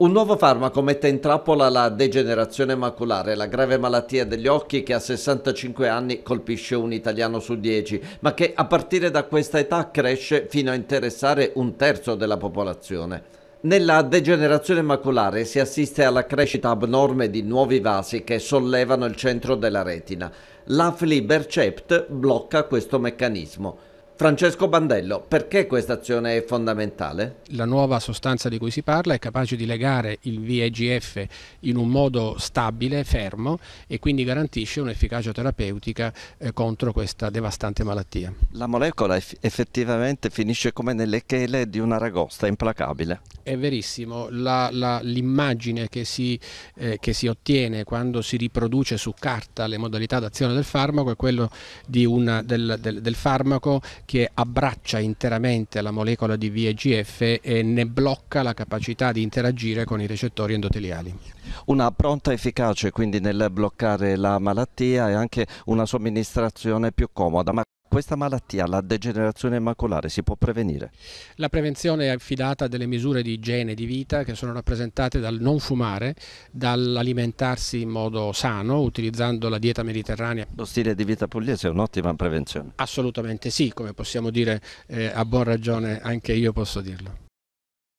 Un nuovo farmaco mette in trappola la degenerazione maculare, la grave malattia degli occhi che a 65 anni colpisce un italiano su 10, ma che a partire da questa età cresce fino a interessare un terzo della popolazione. Nella degenerazione maculare si assiste alla crescita abnorme di nuovi vasi che sollevano il centro della retina. L'Aflibercept blocca questo meccanismo. Francesco Bandello, perché questa azione è fondamentale? La nuova sostanza di cui si parla è capace di legare il VEGF in un modo stabile, fermo e quindi garantisce un'efficacia terapeutica eh, contro questa devastante malattia. La molecola eff effettivamente finisce come nelle chele di una ragosta implacabile. È verissimo, l'immagine che, eh, che, si ottiene quando si riproduce su carta le modalità d'azione del farmaco è quella del, del, del farmaco che abbraccia interamente la molecola di VEGF e ne blocca la capacità di interagire con i recettori endoteliali. Una pronta efficace quindi nel bloccare la malattia e anche una somministrazione più comoda. Questa malattia, la degenerazione macolare, si può prevenire? La prevenzione è affidata a delle misure di igiene di vita che sono rappresentate dal non fumare, dall'alimentarsi in modo sano, utilizzando la dieta mediterranea. Lo stile di vita pugliese è un'ottima prevenzione? Assolutamente sì, come possiamo dire eh, a buon ragione anche io posso dirlo.